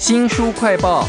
新书快报，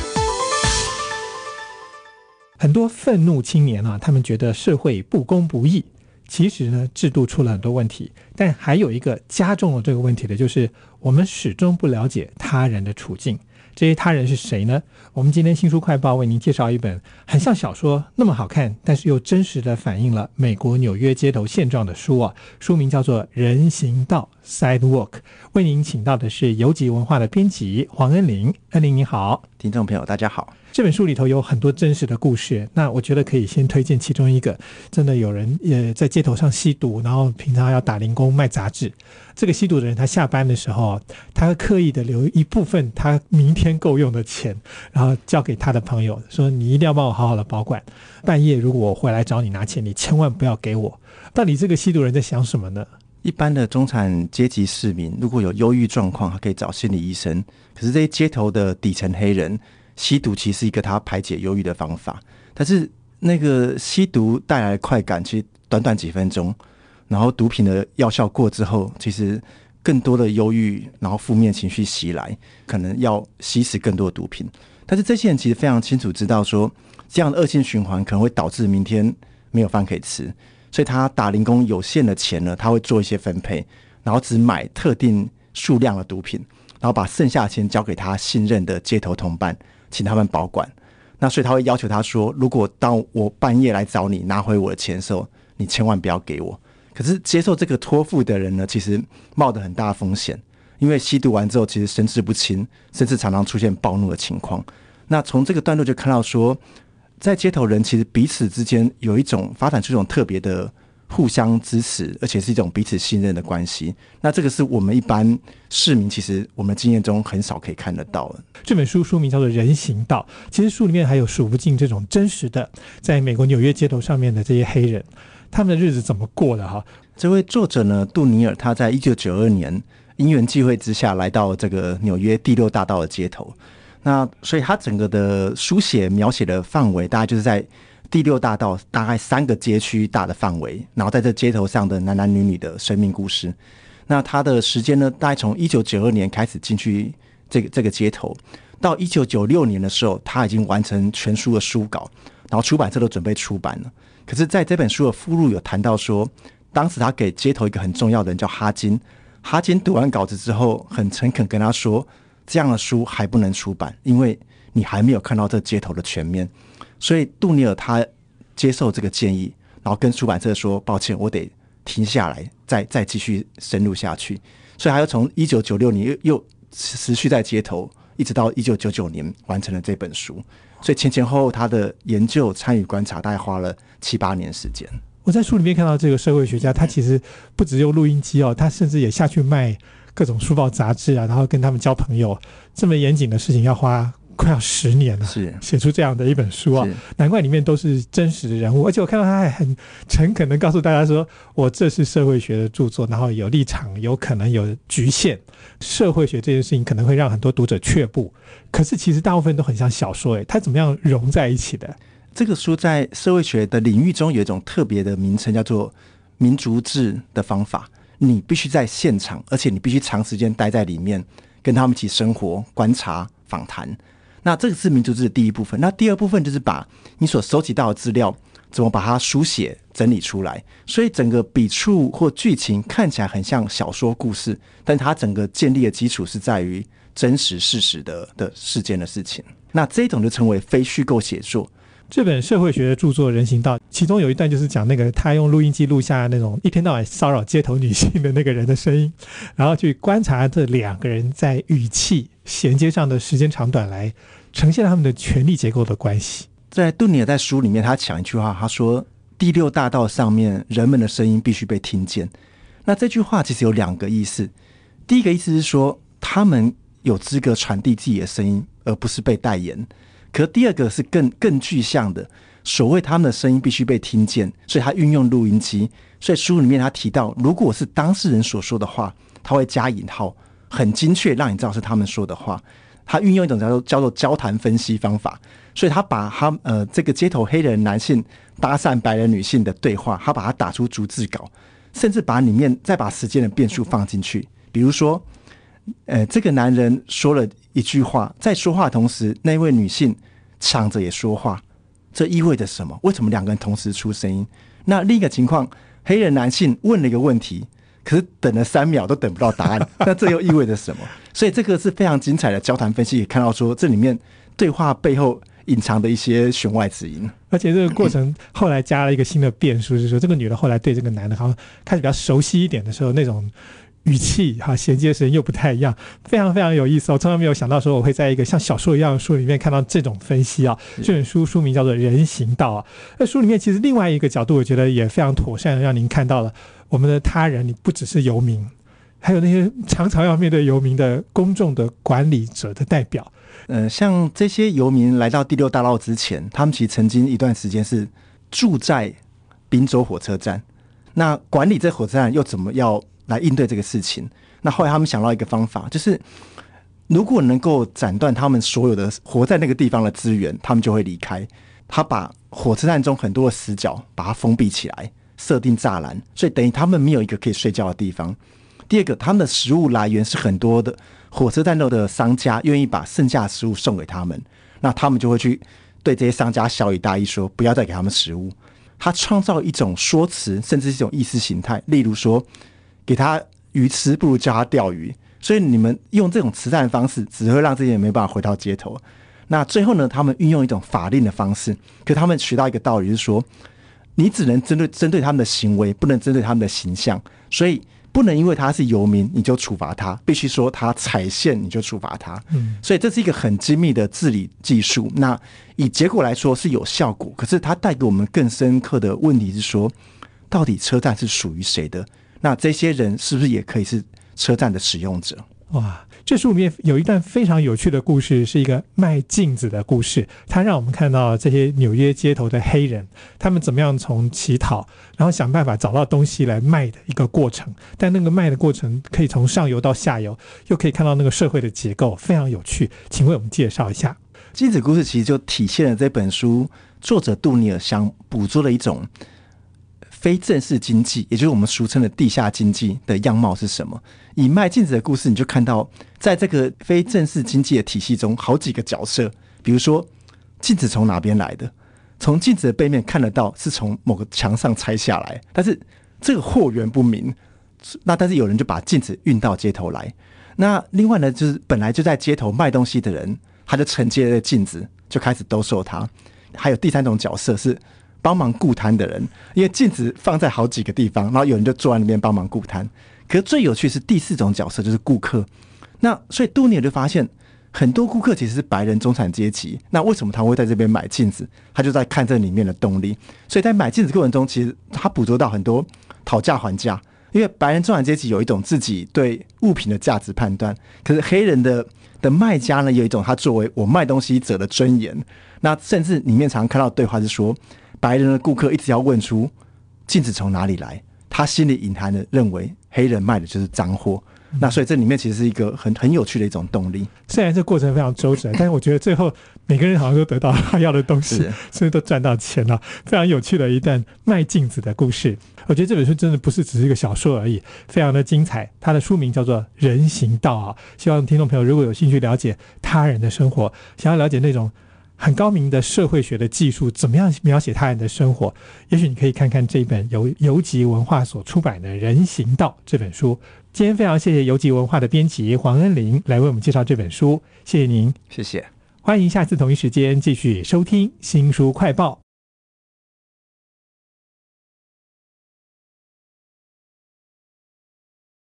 很多愤怒青年啊，他们觉得社会不公不义。其实呢，制度出了很多问题，但还有一个加重了这个问题的，就是我们始终不了解他人的处境。至于他人是谁呢？我们今天新书快报为您介绍一本很像小说那么好看，但是又真实的反映了美国纽约街头现状的书啊。书名叫做《人行道》。Side w a l k 为您请到的是游集文化的编辑黄恩玲，恩玲你好，听众朋友大家好。这本书里头有很多真实的故事，那我觉得可以先推荐其中一个。真的有人呃在街头上吸毒，然后平常要打零工卖杂志。这个吸毒的人他下班的时候，他刻意的留一部分他明天够用的钱，然后交给他的朋友，说：“你一定要帮我好好的保管。半夜如果我回来找你拿钱，你千万不要给我。”到底这个吸毒人在想什么呢？一般的中产阶级市民如果有忧郁状况，还可以找心理医生。可是这些街头的底层黑人吸毒，其实是一个他排解忧郁的方法。但是那个吸毒带来快感，其实短短几分钟，然后毒品的药效过之后，其实更多的忧郁，然后负面情绪袭来，可能要吸食更多的毒品。但是这些人其实非常清楚知道，说这样的恶性循环可能会导致明天没有饭可以吃。所以他打零工有限的钱呢，他会做一些分配，然后只买特定数量的毒品，然后把剩下钱交给他信任的街头同伴，请他们保管。那所以他会要求他说，如果到我半夜来找你拿回我的钱的时候，你千万不要给我。可是接受这个托付的人呢，其实冒着很大风险，因为吸毒完之后，其实神志不清，甚至常常出现暴怒的情况。那从这个段落就看到说。在街头人其实彼此之间有一种发展出一种特别的互相支持，而且是一种彼此信任的关系。那这个是我们一般市民其实我们经验中很少可以看得到的。这本书书名叫做《人行道》，其实书里面还有数不尽这种真实的在美国纽约街头上面的这些黑人，他们的日子怎么过的哈？这位作者呢，杜尼尔，他在一九九二年因缘际会之下来到这个纽约第六大道的街头。那所以他整个的书写描写的范围大概就是在第六大道大概三个街区大的范围，然后在这街头上的男男女女的生命故事。那他的时间呢，大概从一九九二年开始进去这个这个街头，到一九九六年的时候他已经完成全书的书稿，然后出版社都准备出版了。可是在这本书的附录有谈到说，当时他给街头一个很重要的人叫哈金，哈金读完稿子之后很诚恳跟他说。这样的书还不能出版，因为你还没有看到这街头的全面。所以，杜尼尔他接受这个建议，然后跟出版社说：“抱歉，我得停下来，再 再继续深入下去。”所以，还要从一九九六年又又持续在街头，一直到一九九九年完成了这本书。所以，前前后后他的研究、参与、观察，大概花了七八年时间。我在书里面看到，这个社会学家他其实不只用录音机哦，他甚至也下去卖。各种书报杂志啊，然后跟他们交朋友，这么严谨的事情要花快要十年了。是写出这样的一本书啊，难怪里面都是真实的人物，而且我看到他还很诚恳的告诉大家说：“我这是社会学的著作，然后有立场，有可能有局限。社会学这件事情可能会让很多读者却步，可是其实大部分都很像小说。诶，它怎么样融在一起的？这个书在社会学的领域中有一种特别的名称，叫做民族志的方法。”你必须在现场，而且你必须长时间待在里面，跟他们一起生活、观察、访谈。那这个是民族志的第一部分。那第二部分就是把你所收集到的资料，怎么把它书写、整理出来。所以整个笔触或剧情看起来很像小说故事，但它整个建立的基础是在于真实事实的的事件的事情。那这种就称为非虚构写作。这本社会学的著作《人行道》，其中有一段就是讲那个他用录音机录下那种一天到晚骚扰街头女性的那个人的声音，然后去观察这两个人在语气衔接上的时间长短，来呈现他们的权力结构的关系。在杜尼尔在书里面，他讲一句话，他说：“第六大道上面人们的声音必须被听见。”那这句话其实有两个意思，第一个意思是说他们有资格传递自己的声音，而不是被代言。可第二个是更更具象的，所谓他们的声音必须被听见，所以他运用录音机。所以书里面他提到，如果是当事人所说的话，他会加引号，很精确让你知道是他们说的话。他运用一种叫做叫做交谈分析方法，所以他把他呃这个街头黑人男性搭讪白人女性的对话，他把它打出逐字稿，甚至把里面再把时间的变数放进去，比如说。呃，这个男人说了一句话，在说话同时，那位女性抢着也说话，这意味着什么？为什么两个人同时出声音？那另一个情况，黑人男性问了一个问题，可是等了三秒都等不到答案，那这又意味着什么？所以这个是非常精彩的交谈分析，也看到说这里面对话背后隐藏的一些弦外之音。而且这个过程 后来加了一个新的变数，就是说这个女的后来对这个男的，好像开始比较熟悉一点的时候，那种。语气哈衔接时又不太一样，非常非常有意思。我从来没有想到说我会在一个像小说一样的书里面看到这种分析啊。这本书书名叫做《人行道》，啊。那书里面其实另外一个角度，我觉得也非常妥善，的让您看到了我们的他人。你不只是游民，还有那些常常要面对游民的公众的管理者的代表。呃，像这些游民来到第六大道之前，他们其实曾经一段时间是住在滨州火车站。那管理这火车站又怎么要？来应对这个事情。那后来他们想到一个方法，就是如果能够斩断他们所有的活在那个地方的资源，他们就会离开。他把火车站中很多的死角把它封闭起来，设定栅栏，所以等于他们没有一个可以睡觉的地方。第二个，他们的食物来源是很多的火车站内的商家愿意把剩下的食物送给他们，那他们就会去对这些商家小以大意说不要再给他们食物。他创造一种说辞，甚至是一种意识形态，例如说。给他鱼吃，不如教他钓鱼。所以你们用这种慈善方式，只会让这些人没办法回到街头。那最后呢？他们运用一种法令的方式，可他们学到一个道理，就是说，你只能针对针对他们的行为，不能针对他们的形象。所以不能因为他是游民，你就处罚他，必须说他踩线你就处罚他。嗯，所以这是一个很精密的治理技术。那以结果来说是有效果，可是它带给我们更深刻的问题是说，到底车站是属于谁的？那这些人是不是也可以是车站的使用者？哇，这书里面有一段非常有趣的故事，是一个卖镜子的故事。它让我们看到这些纽约街头的黑人，他们怎么样从乞讨，然后想办法找到东西来卖的一个过程。但那个卖的过程可以从上游到下游，又可以看到那个社会的结构，非常有趣。请为我们介绍一下镜子故事，其实就体现了这本书作者杜尼尔想捕捉的一种。非正式经济，也就是我们俗称的地下经济的样貌是什么？以卖镜子的故事，你就看到，在这个非正式经济的体系中，好几个角色，比如说镜子从哪边来的？从镜子的背面看得到，是从某个墙上拆下来，但是这个货源不明。那但是有人就把镜子运到街头来。那另外呢，就是本来就在街头卖东西的人，他就承接了镜子，就开始兜售它。还有第三种角色是。帮忙顾摊的人，因为镜子放在好几个地方，然后有人就坐在里面帮忙顾摊。可最有趣是第四种角色就是顾客。那所以杜尼尔就发现，很多顾客其实是白人中产阶级。那为什么他会在这边买镜子？他就在看这里面的动力。所以在买镜子过程中，其实他捕捉到很多讨价还价。因为白人中产阶级有一种自己对物品的价值判断，可是黑人的的卖家呢，有一种他作为我卖东西者的尊严。那甚至里面常看到对话是说。白人的顾客一直要问出镜子从哪里来，他心里隐含的认为黑人卖的就是脏货。那所以这里面其实是一个很很有趣的一种动力。虽然这过程非常周折，但是我觉得最后每个人好像都得到他要的东西，甚至都赚到钱了。非常有趣的一段卖镜子的故事。我觉得这本书真的不是只是一个小说而已，非常的精彩。它的书名叫做《人行道》啊。希望听众朋友如果有兴趣了解他人的生活，想要了解那种。很高明的社会学的技术，怎么样描写他人的生活？也许你可以看看这本由游记文化所出版的《人行道》这本书。今天非常谢谢游记文化的编辑黄恩玲来为我们介绍这本书，谢谢您，谢谢。欢迎下次同一时间继续收听新书快报。